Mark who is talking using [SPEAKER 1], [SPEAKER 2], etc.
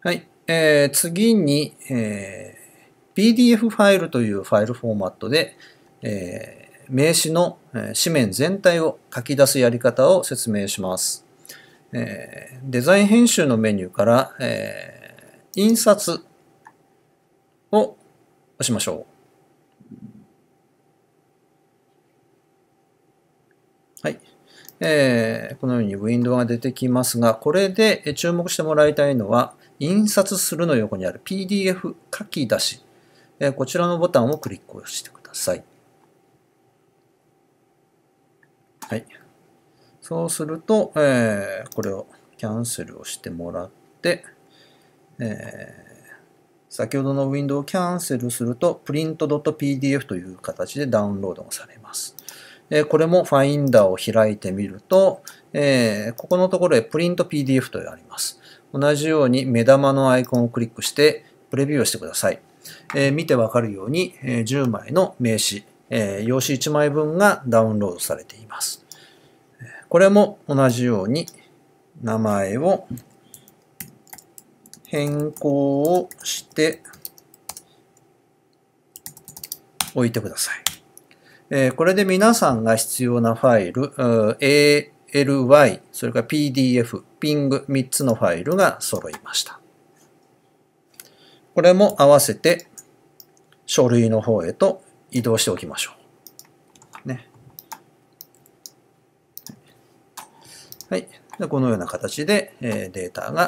[SPEAKER 1] はい。えー、次に、えー、PDF ファイルというファイルフォーマットで、えー、名詞の、え紙面全体を書き出すやり方を説明します。えー、デザイン編集のメニューから、えー、印刷を押しましょう。はい。えー、このようにウィンドウが出てきますが、これで注目してもらいたいのは、印刷するの横にある PDF 書き出し、えこちらのボタンをクリックをしてください。はい。そうすると、えー、これをキャンセルをしてもらって、えー、先ほどのウィンドウをキャンセルすると、print.pdf という形でダウンロードもされます。えー、これもファインダーを開いてみると、えここのところへ print.pdf とあります。同じように目玉のアイコンをクリックしてプレビューをしてください。えー、見てわかるように、えー、10枚の名刺、えー、用紙1枚分がダウンロードされています。これも同じように名前を変更をしておいてください。これで皆さんが必要なファイル、ly、それから pdf、ping3 つのファイルが揃いました。これも合わせて書類の方へと移動しておきましょう。ね。はい。このような形でデータが